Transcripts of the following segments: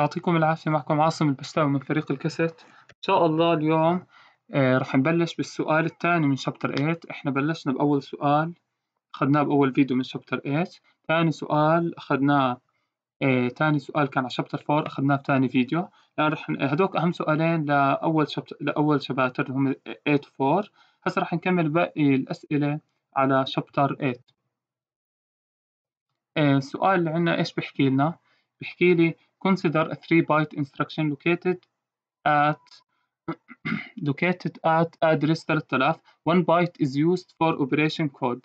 يعطيكم العافية معكم عاصم البشتاوي من فريق الكاسيت إن شاء الله اليوم آه، رح نبلش بالسؤال الثاني من شابتر 8 إحنا بلشنا بأول سؤال أخذناه بأول فيديو من شابتر 8 ثاني سؤال أخذناه آه، ثاني تاني سؤال كان على شابتر 4 أخذناه بتاني فيديو الآن يعني رح هدوك أهم سؤالين لأول شابتر لأول شباتر اللي هم 8 و 4 هسا رح نكمل باقي الأسئلة على شابتر 8 آه السؤال اللي عندنا إيش بحكي لنا؟ بحكي لي Consider a 3-byte instruction located at located at address 3000. One byte is used for operation code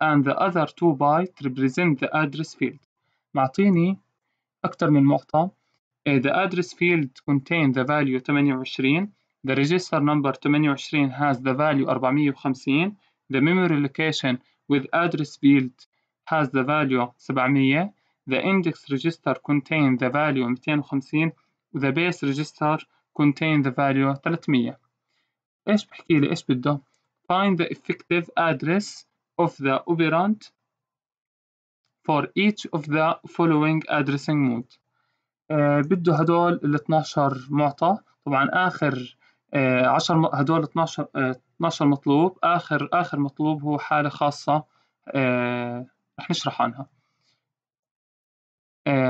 and the other two bytes represent the address field. معطيني أكثر من معطى. Uh, the address field contains the value 28. The register number 28 has the value 450. The memory location with address field has the value 700. The index register contain the value 250 و the base register contain the value 300 ايش بحكي لي ايش بده find the effective address of the operand for each of the following addressing mode آه بده هدول ال 12 معطى طبعا اخر آه 10 هدول 12 آه 12 مطلوب اخر اخر مطلوب هو حاله خاصه آه رح نشرح عنها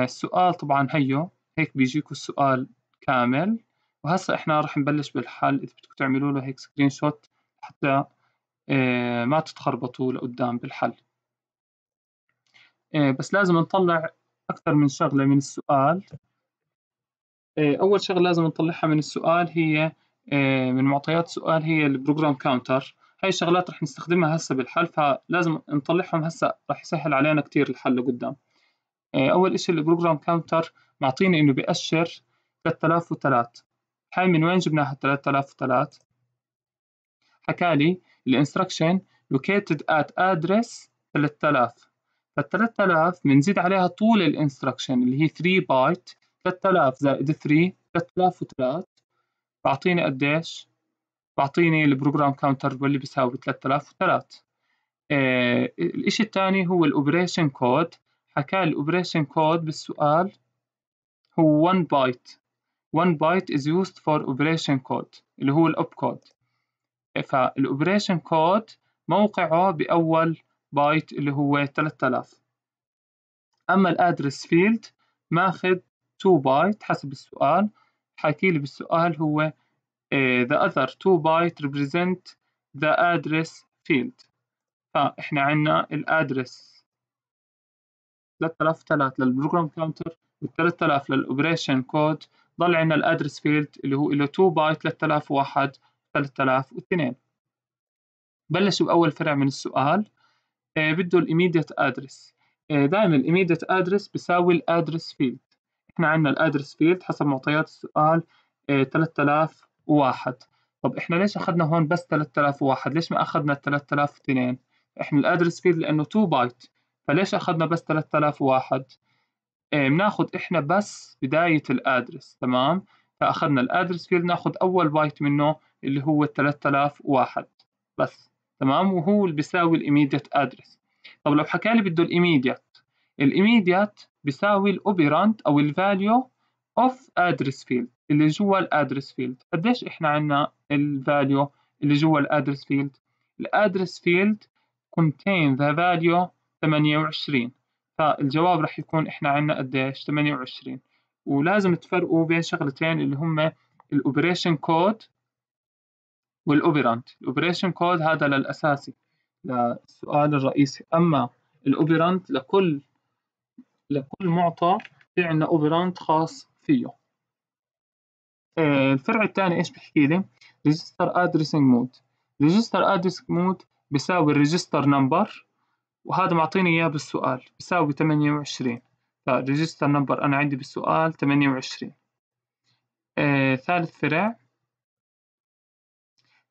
السؤال طبعا هيو هيك بيجيكم السؤال كامل وهسه احنا رح نبلش بالحل اذا بدكم تعملوا له هيك سكرين شوت حتى آه، ما تتخربطوا لقدام بالحل آه، بس لازم نطلع اكثر من شغله من السؤال آه، اول شغله لازم نطلعها من السؤال هي من معطيات السؤال هي البروجرام كاونتر هاي الشغلات رح نستخدمها هسه بالحل فلازم نطلعهم هسه رح يسهل علينا كتير الحل لقدام آه، اول شيء البروجرام كاونتر معطيني انه بيأشر 3003 هاي من وين جبناها 3003 حكالي الانستركشن لوكيتد ات ادرس 3000 فال 3000 بنزيد عليها طول الانستركشن اللي هي 3 بايت 3000 زائد 3 3003 بعطيني قديش؟ بعطيني البروجرام كاونتر واللي بيساوي 3003 آه الإشي الثاني هو الأوبريشن كود حكى الأوبريشن كود بالسؤال هو 1 بايت 1 بايت is used for operation code اللي هو الاوب كود فالأوبريشن كود موقعه بأول بايت اللي هو 3000 أما الأدرس فيلد ماخذ 2 بايت حسب السؤال حكي لي بالسؤال هو إيه، the other 2 بايت represent the address field فإحنا عنا الأدرس 3003 للبروجرام كاونتر وال 3000 للاوبريشن كود ضل عندنا الادرس فيلد اللي هو له 2 بايت 3001 3002 بلشوا باول فرع من السؤال آه بده الايميديت ادرس آه دائما الايميديت ادرس بيساوي الادرس فيلد احنا عندنا الادرس فيلد حسب معطيات السؤال آه 3001 طب احنا ليش اخذنا هون بس 3001 ليش ما اخذنا 3002 احنا الادرس فيلد لانه 2 بايت فليش أخذنا بس 3001 بناخذ إيه إحنا بس بداية الأدرس تمام فأخذنا الأدرس فيلد ناخذ أول بايت منه اللي هو 3001 بس تمام وهو اللي بيساوي الإيميديت أدرس طب لو حكى لي بده الإيميديت الإيميديت بيساوي الأوبيرانت أو الفاليو اوف ادرس فيلد اللي جوا الادرس فيلد قديش احنا عندنا الفاليو اللي جوا الادرس فيلد الادرس فيلد contain the value ثمانية وعشرين فالجواب رح يكون إحنا عنا قديش ثمانية وعشرين ولازم تفرقوا بين شغلتين اللي هم الأوبريشن كود والأوبرانت الأوبريشن كود هذا للأساسي للسؤال الرئيسي أما الأوبرانت لكل لكل معطى في عنا أوبرانت خاص فيه الفرع الثاني ايش بحكي لي؟ ريجستر ادريسنج مود ريجستر ادريسنج مود بيساوي الريجستر نمبر وهذا معطيني إياه بالسؤال يساوي 28 فالريجستر نمبر أنا عندي بالسؤال 28 آه ثالث فرع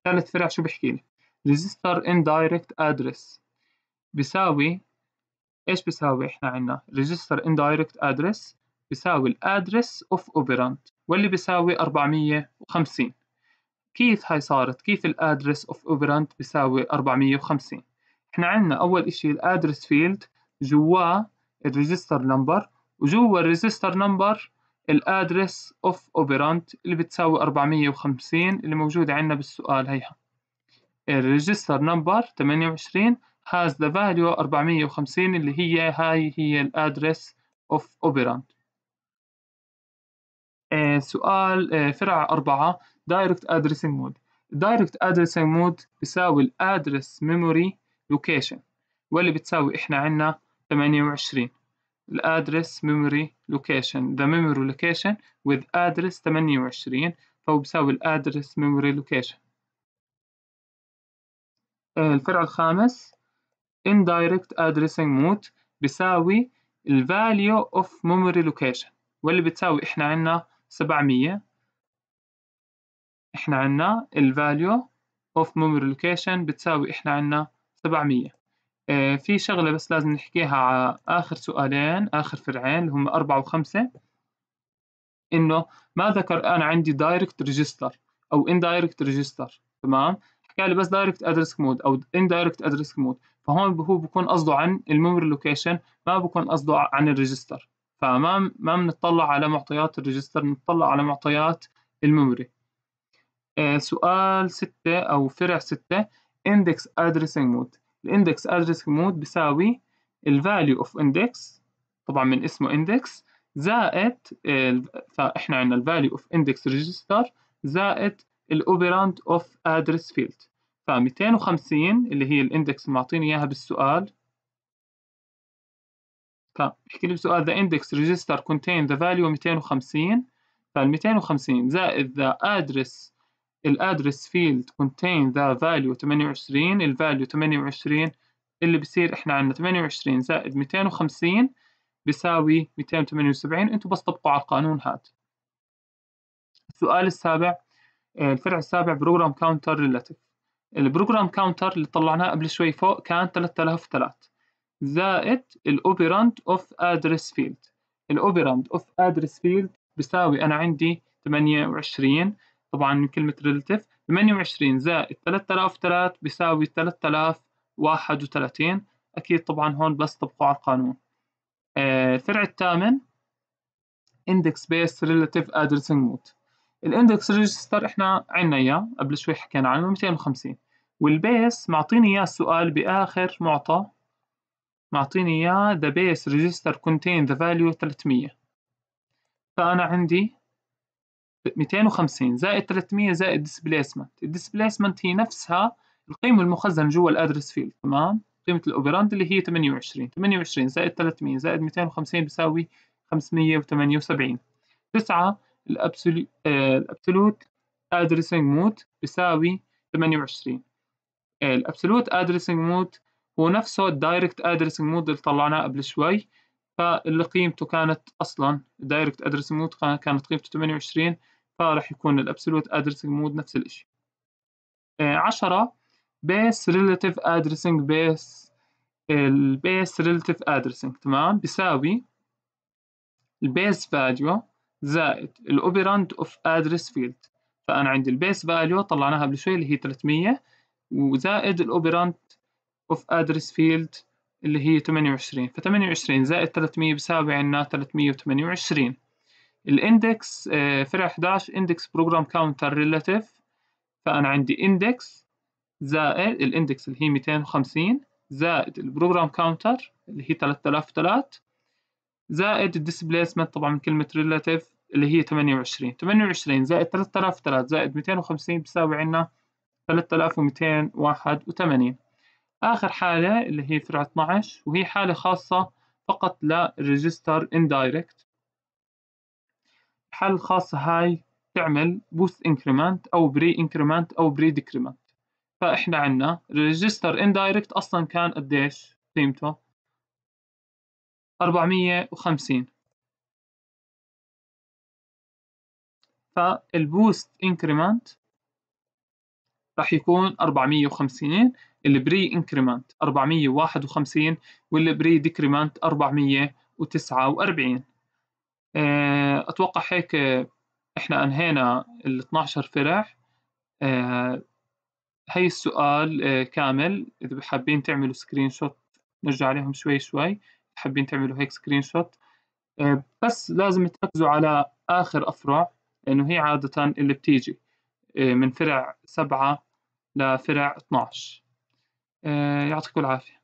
ثالث فرع شو بحكي لي ريجستر indirect ادرس بيساوي ايش بيساوي احنا عندنا register indirect ادرس بيساوي الادرس اوف اوبيرانت واللي بيساوي 450 كيف هاي صارت كيف الادرس اوف اوبيرانت بيساوي 450 احنا عندنا اول اشي الادرس فيلد جواه الريجستر نمبر وجوا الريجستر نمبر الادرس اوف اوبيرانت اللي بتساوي 450 اللي موجودة عندنا بالسؤال هيها الريجستر نمبر 28 has the value 450 اللي هي هاي هي الادرس اوف اوبيرانت آه، سؤال آه، فرع أربعة دايركت ادريسنج مود دايركت ادريسنج مود بيساوي الادرس ميموري لوكيشن واللي بتساوي احنا عنا 28 الادرس ميموري لوكيشن ذا ميموري لوكيشن وذ ادرس 28 فهو بيساوي الادرس ميموري لوكيشن آه، الفرع الخامس indirect addressing mode بيساوي ال value of memory location واللي بتساوي احنا عنا 700 احنا عنا ال value of memory location بتساوي احنا عنا 700 آه، في شغلة بس لازم نحكيها على آخر سؤالين آخر فرعين اللي هم أربعة وخمسة إنه ما ذكر أنا عندي دايركت ريجستر أو اندايركت ريجستر تمام حكى لي بس دايركت أدرس مود أو اندايركت أدرس مود فهون هو بكون قصده عن الميموري لوكيشن ما بكون قصده عن الريجستر فما ما بنطلع على معطيات الريجستر بنطلع على معطيات الميموري آه، سؤال ستة أو فرع ستة index addressing mode index addressing mode بيساوي value of index طبعا من اسمه index زائد فاحنا عندنا value of index register زائد operand of address field ف 250 اللي هي الاندكس اللي معطيني اياها بالسؤال فبحكي لي بسؤال the index register contain the value 250 فال 250 زائد the address الادرس فيلد contain the value 28 الفاليو 28 اللي بصير احنا عندنا 28 زائد 250 بيساوي 278 انتوا بس طبقوا على القانون هذا السؤال السابع الفرع السابع بروجرام كاونتر ريلاتيف البروجرام كاونتر اللي طلعناه قبل شوي فوق كان 3003 زائد الاوبيراند اوف ادرس فيلد الاوبيراند اوف ادرس فيلد بيساوي انا عندي 28 طبعا من كلمة relative 28 زائد 3003 بيساوي 3031 أكيد طبعا هون بس طبقوا على القانون الفرع آه، الثامن index based relative addressing mode الاندكس ريجستر احنا عنا اياه قبل شوي حكينا عنه 250 والبيس معطيني اياه السؤال باخر معطى معطيني اياه the base register contain the value 300 فانا عندي 250 زائد 300 زائد ال displacement هي نفسها القيمة المخزنة جوا الادرس فيلد تمام قيمة الاوبراند اللي هي 28 28 زائد 300 زائد 250 بيساوي 578 9 آه، الابسولوت ادريسنج مود بيساوي 28 آه، الابسولوت ادريسنج مود هو نفسه الدايركت ادريسنج مود اللي طلعناه قبل شوي فاللي قيمته كانت اصلا الدايركت ادريسنج مود كانت قيمته 28 فراح يكون الابسولوت ادرسنج مود نفس الشيء آه، عشرة بيس ريلاتيف ادرسنج بيس البيس ريلاتيف ادرسنج تمام بيساوي البيس فاليو زائد الاوبرانت اوف ادرس فيلد فانا عندي البيس فاليو طلعناها قبل شوي اللي هي 300 وزائد الاوبرانت اوف ادرس فيلد اللي هي 28 ف 28 زائد 300 بيساوي عندنا 328 الاندكس آه، فرع 11 اندكس بروجرام كاونتر ريلاتيف فأنا عندي اندكس زائد الاندكس اللي هي 250 زائد البروجرام كاونتر اللي هي 3003 زائد الديسبليسمنت طبعا من كلمة ريلاتيف اللي هي 28 28 زائد 3003 زائد 250 بيساوي عندنا 3281 آخر حالة اللي هي فرع 12 وهي حالة خاصة فقط للريجستر اندايركت حل خاصة هاي تعمل بوست انكريمنت او بري انكريمنت او بري ديكريمنت فاحنا عنا الريجستر اندايركت اصلا كان قديش قيمته 450 فالبوست انكريمنت راح يكون 450 البري انكريمنت 451 والبري ديكريمنت 449 آه، أتوقع هيك آه، إحنا أنهينا ال 12 فرع هي السؤال آه، كامل إذا حابين تعملوا سكرين شوت نرجع عليهم شوي شوي حابين تعملوا هيك سكرين شوت بس لازم تركزوا على آخر أفرع لأنه هي عادة اللي بتيجي من فرع سبعة لفرع 12 يعطيكم العافية